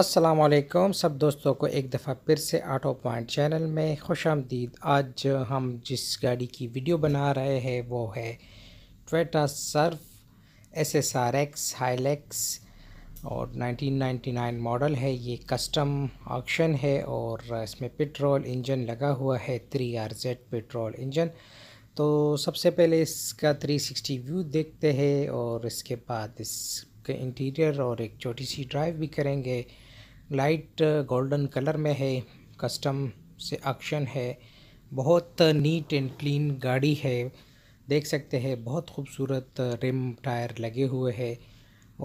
अस्सलाम वालेकुम सब दोस्तों को एक दफ़ा फिर से आटो पॉइंट चैनल में खुश आमदीद आज हम जिस गाड़ी की वीडियो बना रहे हैं वो है Toyota Surf S S R X Hilux और नाइन मॉडल है ये कस्टम ऑक्शन है और इसमें पेट्रोल इंजन लगा हुआ है three R Z petrol engine तो सबसे पहले इसका थ्री सिक्सटी व्यू देखते हैं और इसके बाद इस के इंटीरियर और एक छोटी सी ड्राइव भी करेंगे लाइट गोल्डन कलर में है कस्टम से एक्शन है बहुत नीट एंड क्लीन गाड़ी है देख सकते हैं बहुत खूबसूरत रिम uh, टायर लगे हुए हैं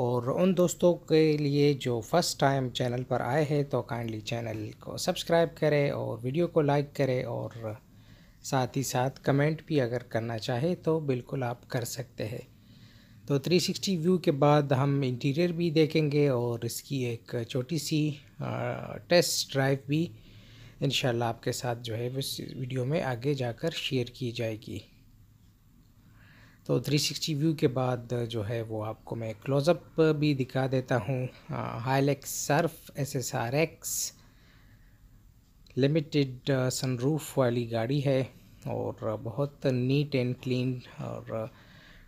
और उन दोस्तों के लिए जो फर्स्ट टाइम चैनल पर आए हैं तो काइंडली चैनल को सब्सक्राइब करें और वीडियो को लाइक करें और साथ ही साथ कमेंट भी अगर करना चाहे तो बिल्कुल आप कर सकते हैं तो 360 व्यू के बाद हम इंटीरियर भी देखेंगे और इसकी एक छोटी सी टेस्ट ड्राइव भी इन आपके साथ जो है इस वीडियो में आगे जाकर शेयर की जाएगी तो 360 व्यू के बाद जो है वो आपको मैं क्लोज़अप भी दिखा देता हूँ Hilux Surf S S R X limited sunroof वाली गाड़ी है और बहुत नीट एंड क्लीन और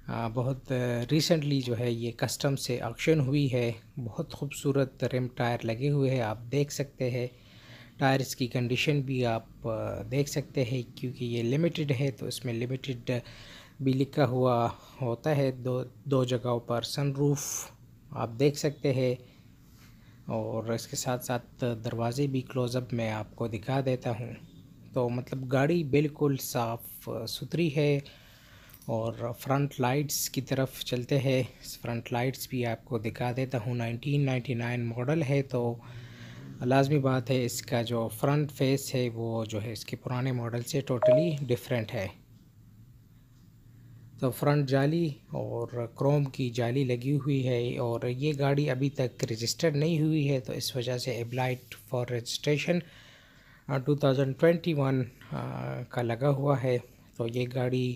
बहुत रिसेंटली जो है ये कस्टम से ऑक्शन हुई है बहुत खूबसूरत रिम टायर लगे हुए हैं आप देख सकते हैं टायर्स की कंडीशन भी आप देख सकते हैं क्योंकि ये लिमिटेड है तो इसमें लिमिटेड भी लिखा हुआ होता है दो दो जगहों पर सनरूफ आप देख सकते हैं और इसके साथ साथ दरवाज़े भी क्लोज़अप में आपको दिखा देता हूँ तो मतलब गाड़ी बिल्कुल साफ़ सुथरी है और फ्रंट लाइट्स की तरफ चलते हैं फ्रंट लाइट्स भी आपको दिखा देता हूँ 1999 मॉडल है तो लाजमी बात है इसका जो फ्रंट फेस है वो जो है इसके पुराने मॉडल से टोटली डिफरेंट है तो फ्रंट जाली और क्रोम की जाली लगी हुई है और ये गाड़ी अभी तक रजिस्टर्ड नहीं हुई है तो इस वजह से एब्लाइट फॉर रजिस्ट्रेशन 2021 का लगा हुआ है तो ये गाड़ी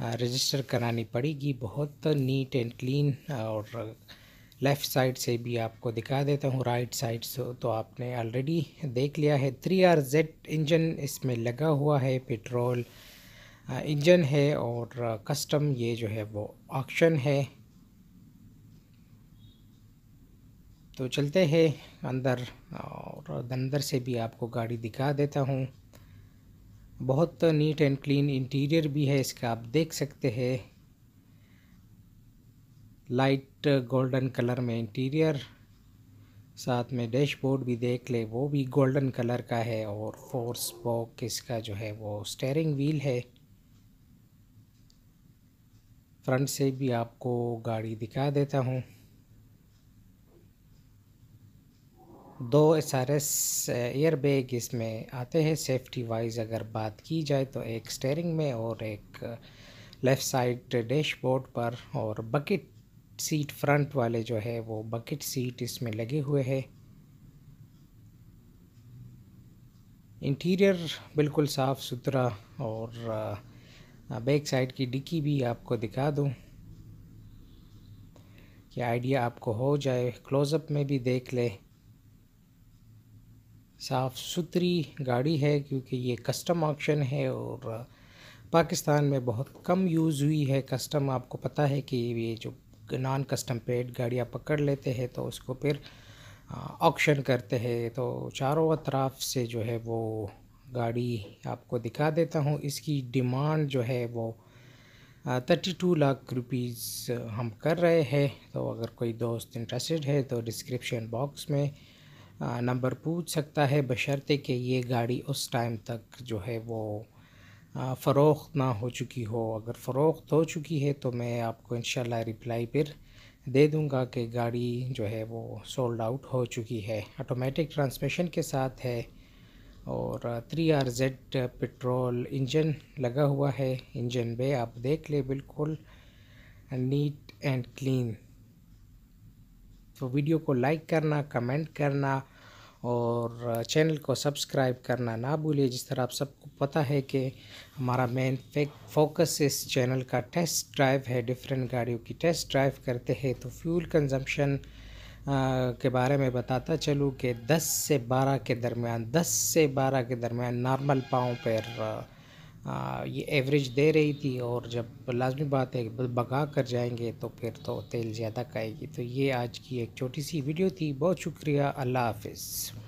रजिस्टर करानी पड़ेगी बहुत नीट एंड क्लीन और लेफ़्ट साइड से भी आपको दिखा देता हूँ राइट साइड से तो आपने ऑलरेडी देख लिया है थ्री आर जेड इंजन इसमें लगा हुआ है पेट्रोल इंजन है और कस्टम ये जो है वो ऑक्शन है तो चलते हैं अंदर और अंदर से भी आपको गाड़ी दिखा देता हूँ बहुत नीट एंड क्लीन इंटीरियर भी है इसका आप देख सकते हैं लाइट गोल्डन कलर में इंटीरियर साथ में डैशबोर्ड भी देख ले वो भी गोल्डन कलर का है और फोर्स बॉक इसका जो है वो स्टेयरिंग व्हील है फ्रंट से भी आपको गाड़ी दिखा देता हूँ दो S R S airbag bag इसमें आते हैं सेफ्टी वाइज अगर बात की जाए तो एक स्टेयरिंग में और एक लेफ़्ट साइड डैशबोर्ड पर और बकेट सीट फ्रंट वाले जो है वो बकेट सीट इसमें लगे हुए हैं इंटीरियर बिल्कुल साफ़ सुथरा और बैक साइड की डिक्की भी आपको दिखा दूं कि आइडिया आपको हो जाए क्लोज़अप में भी देख ले साफ़ सुथरी गाड़ी है क्योंकि ये कस्टम ऑप्शन है और पाकिस्तान में बहुत कम यूज़ हुई है कस्टम आपको पता है कि ये जो नॉन कस्टम पेड गाड़ियाँ पकड़ लेते हैं तो उसको फिर ऑक्शन करते हैं तो चारों अतराफ से जो है वो गाड़ी आपको दिखा देता हूँ इसकी डिमांड जो है वो थर्टी टू लाख रुपीज़ हम कर रहे हैं तो अगर कोई दोस्त इंटरेस्टेड है तो डिस्क्रिप्शन बॉक्स में नंबर पूछ सकता है बशर्ते कि ये गाड़ी उस टाइम तक जो है वो फ़रोख्त ना हो चुकी हो अगर फ़रोख्त हो चुकी है तो मैं आपको इन रिप्लाई पर दे दूंगा कि गाड़ी जो है वो सोल्ड आउट हो चुकी है ऑटोमेटिक ट्रांसमिशन के साथ है और three R Z petrol engine लगा हुआ है इंजन बे आप देख ले बिल्कुल नीट एंड क्लीन तो वीडियो को लाइक करना कमेंट करना और चैनल को सब्सक्राइब करना ना भूलिए जिस तरह आप सबको पता है कि हमारा मेन फोकस इस चैनल का टेस्ट ड्राइव है डिफरेंट गाड़ियों की टेस्ट ड्राइव करते हैं तो फ्यूल कंजम्पशन के बारे में बताता चलूँ कि 10 से 12 के दरमियान 10 से 12 के दरमियान नॉर्मल पाँव पर ये एवरेज दे रही थी और जब लाजमी बात है भगा कर जाएंगे तो फिर तो तेल ज़्यादा खाएगी तो ये आज की एक छोटी सी वीडियो थी बहुत शुक्रिया अल्लाह हाफिज़